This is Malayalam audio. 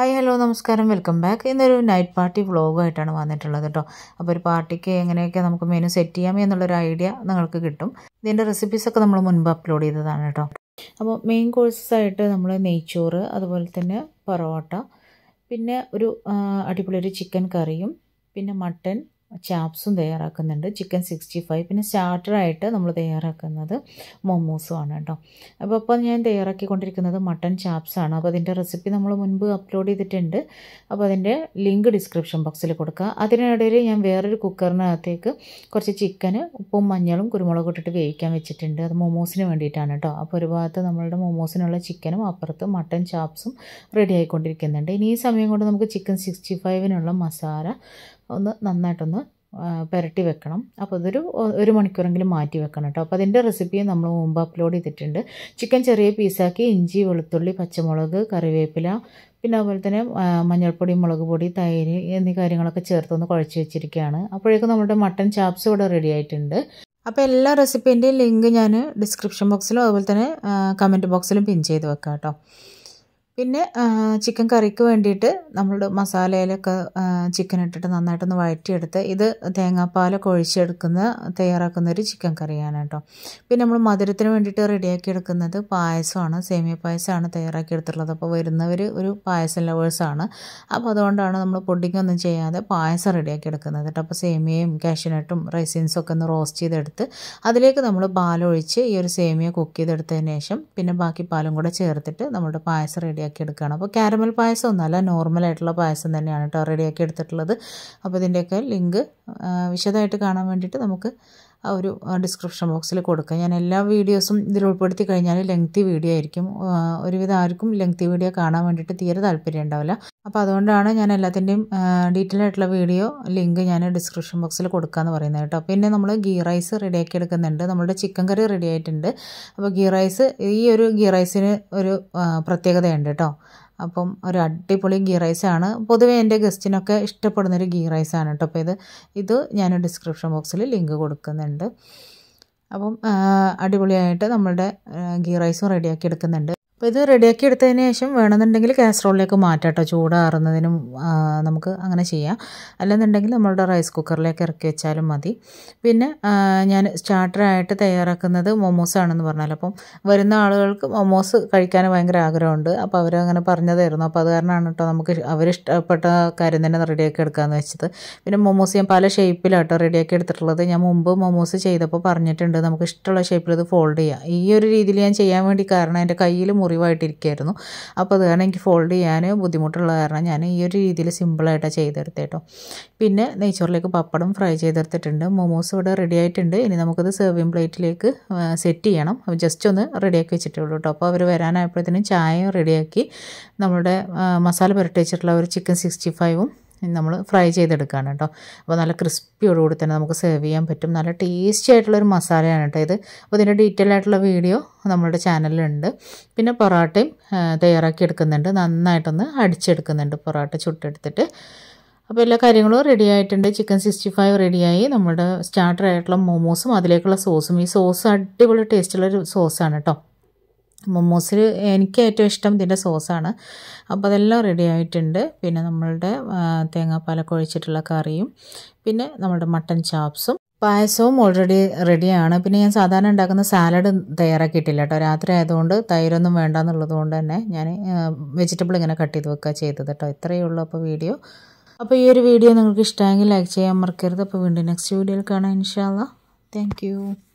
ഹായ് ഹലോ നമസ്കാരം വെൽക്കം ബാക്ക് ഇന്നൊരു നൈറ്റ് പാർട്ടി വ്ളോഗായിട്ടാണ് വന്നിട്ടുള്ളത് കേട്ടോ അപ്പോൾ ഒരു പാർട്ടിക്ക് എങ്ങനെയൊക്കെ നമുക്ക് മെനു സെറ്റ് ചെയ്യാം എന്നുള്ളൊരു ഐഡിയ നിങ്ങൾക്ക് കിട്ടും ഇതിൻ്റെ റെസിപ്പീസൊക്കെ നമ്മൾ മുൻപ് അപ്ലോഡ് ചെയ്തതാണ് കേട്ടോ അപ്പോൾ മെയിൻ കോഴ്സസായിട്ട് നമ്മൾ നെയ്ച്ചോറ് അതുപോലെ തന്നെ പൊറോട്ട പിന്നെ ഒരു അടിപൊളി ഒരു ചിക്കൻ കറിയും പിന്നെ മട്ടൻ ചാപ്സും തയ്യാറാക്കുന്നുണ്ട് ചിക്കൻ സിക്സ്റ്റി ഫൈവ് പിന്നെ സ്റ്റാർട്ടറായിട്ട് നമ്മൾ തയ്യാറാക്കുന്നത് ആണ് കേട്ടോ അപ്പോൾ അപ്പോൾ ഞാൻ തയ്യാറാക്കിക്കൊണ്ടിരിക്കുന്നത് മട്ടൺ ചാപ്സാണ് അപ്പോൾ അതിൻ്റെ റെസിപ്പി നമ്മൾ മുൻപ് അപ്ലോഡ് ചെയ്തിട്ടുണ്ട് അപ്പോൾ അതിൻ്റെ ലിങ്ക് ഡിസ്ക്രിപ്ഷൻ ബോക്സിൽ കൊടുക്കുക അതിനിടയിൽ ഞാൻ വേറൊരു കുക്കറിനകത്തേക്ക് കുറച്ച് ചിക്കന് ഉപ്പും മഞ്ഞളും കുരുമുളകും ഇട്ടിട്ട് വേവിക്കാൻ വെച്ചിട്ടുണ്ട് അത് മൊമോസിന് വേണ്ടിയിട്ടാണ് കേട്ടോ അപ്പോൾ ഒരു ഭാഗത്ത് നമ്മളുടെ മൊമോസിനുള്ള ചിക്കനും അപ്പുറത്ത് മട്ടൺ ചാപ്സും റെഡി ആയിക്കൊണ്ടിരിക്കുന്നുണ്ട് ഇനി ഈ സമയം കൊണ്ട് നമുക്ക് ചിക്കൻ സിക്സ്റ്റി ഫൈവിനുള്ള മസാല ഒന്ന് നന്നായിട്ടൊന്ന് പുരട്ടി വെക്കണം അപ്പോൾ ഇതൊരു ഒരു മണിക്കൂറെങ്കിലും മാറ്റി വെക്കണം കേട്ടോ അപ്പോൾ അതിൻ്റെ റെസിപ്പി നമ്മൾ മുമ്പ് അപ്ലോഡ് ചെയ്തിട്ടുണ്ട് ചിക്കൻ ചെറിയ പീസാക്കി ഇഞ്ചി വെളുത്തുള്ളി പച്ചമുളക് കറിവേപ്പില പിന്നെ അതുപോലെ തന്നെ മഞ്ഞൾപ്പൊടി മുളക് പൊടി തൈര് എന്നീ കാര്യങ്ങളൊക്കെ ചേർത്തൊന്ന് കുഴച്ച് വെച്ചിരിക്കുകയാണ് അപ്പോഴേക്കും നമ്മുടെ മട്ടൻ ചാപ്സ് ഇവിടെ റെഡി ആയിട്ടുണ്ട് അപ്പോൾ എല്ലാ റെസിപ്പീൻ്റെയും ലിങ്ക് ഞാൻ ഡിസ്ക്രിപ്ഷൻ ബോക്സിലും അതുപോലെ തന്നെ കമൻറ്റ് ബോക്സിലും പിൻ ചെയ്ത് വെക്കാം കേട്ടോ പിന്നെ ചിക്കൻ കറിക്ക് വേണ്ടിയിട്ട് നമ്മൾ മസാലയിലൊക്കെ ചിക്കൻ ഇട്ടിട്ട് നന്നായിട്ടൊന്ന് വഴറ്റിയെടുത്ത് ഇത് തേങ്ങാപ്പാലൊക്കെ ഒഴിച്ചെടുക്കുന്ന തയ്യാറാക്കുന്ന ഒരു ചിക്കൻ കറിയാണ് കേട്ടോ പിന്നെ നമ്മൾ മധുരത്തിന് വേണ്ടിയിട്ട് റെഡിയാക്കി എടുക്കുന്നത് പായസമാണ് സേമിയ പായസമാണ് തയ്യാറാക്കി എടുത്തിട്ടുള്ളത് അപ്പോൾ വരുന്നവർ ഒരു പായസം ലവേഴ്സാണ് അപ്പോൾ അതുകൊണ്ടാണ് നമ്മൾ പൊടിക്കൊന്നും ചെയ്യാതെ പായസം റെഡിയാക്കി എടുക്കുന്നത് കേട്ടോ അപ്പോൾ സേമിയയും കാഷ്യനട്ടും റൈസിൻസൊക്കെ ഒന്ന് റോസ്റ്റ് ചെയ്തെടുത്ത് അതിലേക്ക് നമ്മൾ പാലൊഴിച്ച് ഈ ഒരു സേമിയ കുക്ക് ചെയ്തെടുത്തതിന് ശേഷം പിന്നെ ബാക്കി പാലും കൂടെ ചേർത്തിട്ട് നമ്മുടെ പായസം റെഡിയാക്കി റെഡിയാക്കി എടുക്കുകയാണ് അപ്പോൾ ക്യാരമൽ പായസം ഒന്നല്ല നോർമലായിട്ടുള്ള പായസം തന്നെയാണ് കേട്ടോ റെഡിയാക്കി എടുത്തിട്ടുള്ളത് അപ്പോൾ ഇതിൻ്റെയൊക്കെ ലിങ്ക് വിശദമായിട്ട് കാണാൻ വേണ്ടിയിട്ട് നമുക്ക് ആ ഒരു ഡിസ്ക്രിപ്ഷൻ ബോക്സിൽ കൊടുക്കാം ഞാൻ എല്ലാ വീഡിയോസും ഇതിൽ ഉൾപ്പെടുത്തി കഴിഞ്ഞാൽ ലെങ്തി വീഡിയോ ആയിരിക്കും ഒരുവിധം ആർക്കും ലെങ്തി വീഡിയോ കാണാൻ വേണ്ടിയിട്ട് തീരെ താല്പര്യം ഉണ്ടാവില്ല അപ്പോൾ അതുകൊണ്ടാണ് ഞാൻ എല്ലാത്തിൻ്റെയും ഡീറ്റെയിൽ ആയിട്ടുള്ള വീഡിയോ ലിങ്ക് ഞാൻ ഡിസ്ക്രിപ്ഷൻ ബോക്സിൽ കൊടുക്കാമെന്ന് പറയുന്നത് കേട്ടോ പിന്നെ നമ്മൾ ഗീ റൈസ് റെഡിയാക്കി എടുക്കുന്നുണ്ട് നമ്മളുടെ ചിക്കൻ കറി റെഡി ആയിട്ടുണ്ട് അപ്പോൾ ഗീ റൈസ് ഈ ഒരു ഗീ റൈസിന് ഒരു പ്രത്യേകതയുണ്ട് കേട്ടോ അപ്പം ഒരു അടിപൊളി ഗീ റൈസാണ് പൊതുവേ എൻ്റെ ഗസ്റ്റിനൊക്കെ ഇഷ്ടപ്പെടുന്നൊരു ഗീ റൈസാണ് കേട്ടോ അപ്പോൾ ഇത് ഇത് ഞാൻ ഡിസ്ക്രിപ്ഷൻ ബോക്സിൽ ലിങ്ക് കൊടുക്കുന്നുണ്ട് അപ്പം അടിപൊളിയായിട്ട് നമ്മളുടെ ഗീ റൈസും റെഡിയാക്കി എടുക്കുന്നുണ്ട് അപ്പോൾ ഇത് റെഡിയാക്കി എടുത്തതിന് ശേഷം വേണമെന്നുണ്ടെങ്കിൽ കാസറോളിലേക്ക് മാറ്റാം കേട്ടോ ചൂടാറുന്നതിനും നമുക്ക് അങ്ങനെ ചെയ്യാം അല്ലെന്നുണ്ടെങ്കിൽ നമ്മളുടെ റൈസ് കുക്കറിലേക്ക് ഇറക്കി വെച്ചാലും മതി പിന്നെ ഞാൻ സ്റ്റാർട്ടറായിട്ട് തയ്യാറാക്കുന്നത് മൊമോസ് ആണെന്ന് പറഞ്ഞാൽ അപ്പം വരുന്ന ആളുകൾക്ക് മൊമോസ് കഴിക്കാൻ ഭയങ്കര ആഗ്രഹമുണ്ട് അപ്പോൾ അവരങ്ങനെ പറഞ്ഞതായിരുന്നു അപ്പോൾ അത് കാരണമാണ് കേട്ടോ നമുക്ക് അവരിഷ്ടപ്പെട്ട കാര്യം തന്നെ റെഡിയാക്കി എടുക്കാമെന്ന് വെച്ചത് പിന്നെ മൊമോസ് ഞാൻ പല ഷേപ്പിലാട്ടോ റെഡിയാക്കി എടുത്തിട്ടുള്ളത് ഞാൻ മുമ്പ് മൊമോസ് ചെയ്തപ്പോൾ പറഞ്ഞിട്ടുണ്ട് നമുക്ക് ഇഷ്ടമുള്ള ഷേപ്പിൽ ഇത് ഫോൾഡ് ചെയ്യാം ഈ ഒരു രീതിയിൽ ഞാൻ ചെയ്യാൻ വേണ്ടി കാരണം എൻ്റെ കയ്യിൽ മുറിവായിട്ടിരിക്കുകയായിരുന്നു അപ്പോൾ അത് കാരണം എനിക്ക് ഫോൾഡ് ചെയ്യാൻ ബുദ്ധിമുട്ടുള്ള കാരണം ഞാൻ ഈ ഒരു രീതിയിൽ സിമ്പിളായിട്ടാണ് ചെയ്തെടുത്തത് കേട്ടോ പിന്നെ നെയ്ച്ചോറിലേക്ക് പപ്പടം ഫ്രൈ ചെയ്തെടുത്തിട്ടുണ്ട് മോമോസ് ഇവിടെ റെഡി ആയിട്ടുണ്ട് ഇനി നമുക്കത് സെർവിങ് പ്ലേറ്റിലേക്ക് സെറ്റ് ചെയ്യണം ജസ്റ്റ് ഒന്ന് റെഡിയാക്കി വെച്ചിട്ടേ ഉള്ളൂ കേട്ടോ അപ്പോൾ അവർ വരാനായപ്പോഴത്തേനും ചായയും റെഡിയാക്കി നമ്മുടെ മസാല പുരട്ടി വെച്ചിട്ടുള്ള ഒരു ചിക്കൻ സിക്സ്റ്റി ഫൈവും നമ്മൾ ഫ്രൈ ചെയ്തെടുക്കുകയാണ് കേട്ടോ അപ്പോൾ നല്ല ക്രിസ്പിയോടുകൂടി തന്നെ നമുക്ക് സെർവ് ചെയ്യാൻ പറ്റും നല്ല ടേസ്റ്റി ആയിട്ടുള്ളൊരു മസാലയാണ് കേട്ടോ ഇത് അപ്പോൾ ഇതിൻ്റെ ഡീറ്റെയിൽ ആയിട്ടുള്ള വീഡിയോ നമ്മുടെ ചാനലിലുണ്ട് പിന്നെ പൊറോട്ടയും തയ്യാറാക്കി എടുക്കുന്നുണ്ട് നന്നായിട്ടൊന്ന് അടിച്ചെടുക്കുന്നുണ്ട് പൊറോട്ട ചുട്ടെടുത്തിട്ട് അപ്പോൾ എല്ലാ കാര്യങ്ങളും റെഡി ആയിട്ടുണ്ട് ചിക്കൻ സിക്സ്റ്റി ഫൈവ് റെഡിയായി നമ്മുടെ സ്റ്റാർട്ടർ ആയിട്ടുള്ള മോമോസും അതിലേക്കുള്ള സോസും ഈ സോസ് അടിപൊളി ടേസ്റ്റുള്ളൊരു സോസാണ് കേട്ടോ മൊമോസിൽ എനിക്ക് ഏറ്റവും ഇഷ്ടം ഇതിൻ്റെ സോസാണ് അപ്പോൾ അതെല്ലാം റെഡി ആയിട്ടുണ്ട് പിന്നെ നമ്മളുടെ തേങ്ങാപ്പാലൊക്കെ ഒഴിച്ചിട്ടുള്ള കറിയും പിന്നെ നമ്മുടെ മട്ടൻ ചാപ്സും പായസവും ഓൾറെഡി റെഡിയാണ് പിന്നെ ഞാൻ സാധാരണ ഉണ്ടാക്കുന്ന സാലഡ് തയ്യാറാക്കിയിട്ടില്ല കേട്ടോ രാത്രി ആയതുകൊണ്ട് തൈരൊന്നും വേണ്ട എന്നുള്ളത് കൊണ്ട് തന്നെ ഞാൻ വെജിറ്റബിൾ ഇങ്ങനെ കട്ട് ചെയ്ത് വെക്കുക ചെയ്തത് കേട്ടോ ഇത്രയേ ഉള്ളൂ അപ്പോൾ വീഡിയോ അപ്പോൾ ഈ ഒരു വീഡിയോ നിങ്ങൾക്ക് ഇഷ്ടമെങ്കിൽ ലൈക്ക് ചെയ്യാൻ മറക്കരുത് അപ്പോൾ വീണ്ടും നെക്സ്റ്റ് വീഡിയോയിൽ കാണാം ഇൻഷാല്ല താങ്ക്